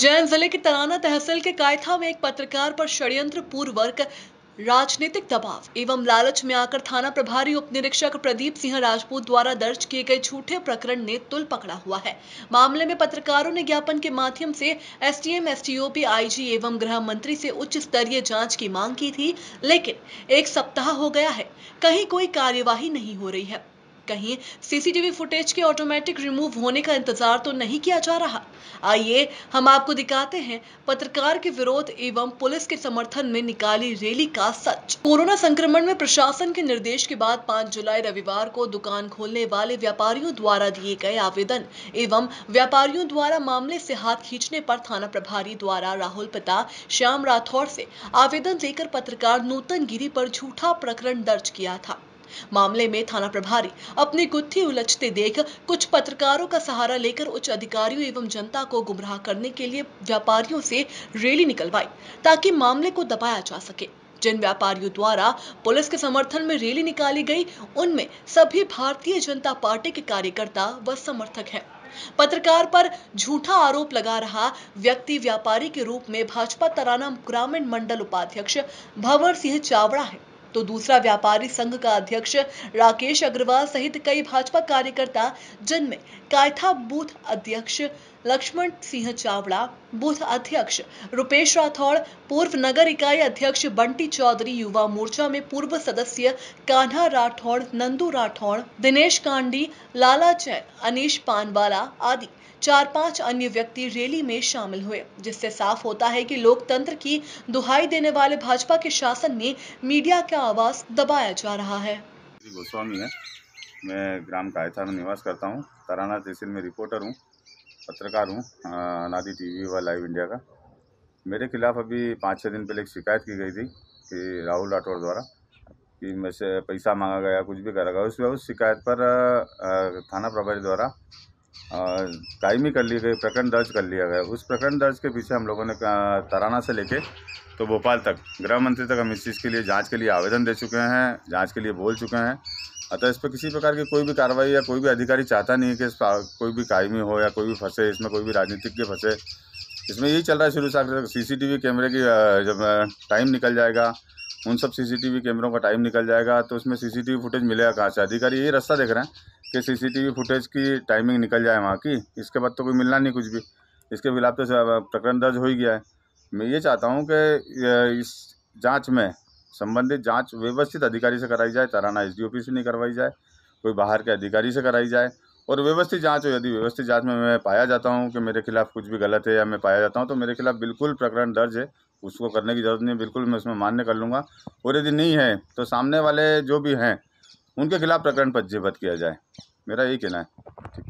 उज्जैन जिले के तराना तहसील के कायथा में एक पत्रकार पर षड्यंत्र पूर्वक राजनीतिक दबाव एवं लालच में आकर थाना प्रभारी उप निरीक्षक प्रदीप सिंह राजपूत द्वारा दर्ज किए गए झूठे प्रकरण ने तुल पकड़ा हुआ है मामले में पत्रकारों ने ज्ञापन के माध्यम से एसटीएम एसटीओपी आईजी एवं गृह मंत्री से उच्च स्तरीय जांच की मांग की थी लेकिन एक सप्ताह हो गया है कहीं कोई कार्यवाही नहीं हो रही है कहीं सीसीटीवी फुटेज के ऑटोमेटिक रिमूव होने का इंतजार तो नहीं किया जा रहा आइए हम आपको दिखाते हैं पत्रकार के विरोध एवं पुलिस के समर्थन में निकाली रैली का सच कोरोना संक्रमण में प्रशासन के निर्देश के बाद 5 जुलाई रविवार को दुकान खोलने वाले व्यापारियों द्वारा दिए गए आवेदन एवं व्यापारियों द्वारा मामले से हाथ खींचने पर थाना प्रभारी द्वारा राहुल पिता श्याम राठौर से आवेदन देकर पत्रकार नूतन गिरी पर झूठा प्रकरण दर्ज किया था मामले में थाना प्रभारी अपनी गुत्थी उलझते देख कुछ पत्रकारों का सहारा लेकर उच्च अधिकारियों एवं जनता को गुमराह करने के लिए व्यापारियों से रैली निकलवाई ताकि मामले को दबाया जा सके जिन व्यापारियों द्वारा पुलिस के समर्थन में रैली निकाली गई उनमें सभी भारतीय जनता पार्टी के कार्यकर्ता व समर्थक हैं पत्रकार पर झूठा आरोप लगा रहा व्यक्ति व्यापारी के रूप में भाजपा तराना ग्रामीण मंडल उपाध्यक्ष भवर सिंह चावड़ा है तो दूसरा व्यापारी संघ का अध्यक्ष राकेश अग्रवाल सहित कई भाजपा कार्यकर्ता जिनमें कायथा बूथ अध्यक्ष लक्ष्मण सिंह चावड़ा बूथ अध्यक्ष रुपेश राठौड़ पूर्व नगर इकाई अध्यक्ष बंटी चौधरी युवा मोर्चा में पूर्व सदस्य कान्हा राठौड़ नंदू राठौड़ दिनेश कांडी लाला चैन अनिश पानवाला आदि चार पांच अन्य व्यक्ति रैली में शामिल हुए जिससे साफ होता है कि लोकतंत्र की दुहाई देने वाले भाजपा के शासन में मीडिया का आवाज दबाया जा रहा है गोस्वामी है मैं ग्राम कायथा में निवास करता हूँ तराना तहसील में रिपोर्टर हूँ पत्रकार हूँ नादी टीवी व लाइव इंडिया का मेरे खिलाफ़ अभी पाँच छः दिन पहले एक शिकायत की गई थी कि राहुल राठौर द्वारा कि मैं से पैसा मांगा गया कुछ भी करा गया उस उस शिकायत पर थाना प्रभारी द्वारा कायमी कर ली गई प्रकरण दर्ज कर लिया गया उस प्रकरण दर्ज के पीछे हम लोगों ने तराना से लेके तो भोपाल तक गृह मंत्री तक हम इस चीज़ के लिए जांच के लिए आवेदन दे चुके हैं जांच के लिए बोल चुके हैं अतः इस पर किसी प्रकार की कोई भी कार्रवाई या कोई भी अधिकारी चाहता नहीं है कि इस पर कोई भी कायमी हो या कोई भी फंसे इसमें कोई भी राजनीतिज्ञ फंसे इसमें यही चल रहा है शुरू से आखिर तक सीसीटीवी कैमरे की जब टाइम निकल जाएगा उन सब सीसीटीवी कैमरों का टाइम निकल जाएगा तो उसमें सीसीटीवी फुटेज मिलेगा कहाँ से अधिकारी यही रास्ता देख रहे हैं कि सीसीटीवी फुटेज की टाइमिंग निकल जाए वहाँ की इसके बाद तो कोई मिलना नहीं कुछ भी इसके खिलाफ तो प्रकरण दर्ज हो ही गया है मैं ये चाहता हूँ कि इस जाँच में संबंधित जांच व्यवस्थित अधिकारी से कराई जाए ताराना एस से नहीं करवाई जाए कोई बाहर के अधिकारी से कराई जाए और व्यवस्थित जांच हो यदि व्यवस्थित जांच में मैं पाया जाता हूँ कि मेरे खिलाफ़ कुछ भी गलत है या मैं पाया जाता हूँ तो मेरे खिलाफ़ बिल्कुल प्रकरण दर्ज है उसको करने की ज़रूरत नहीं बिल्कुल मैं उसमें मान्य कर लूँगा और यदि नहीं है तो सामने वाले जो भी हैं उनके खिलाफ़ प्रकरण पंजीबद्ध किया जाए मेरा यही कहना है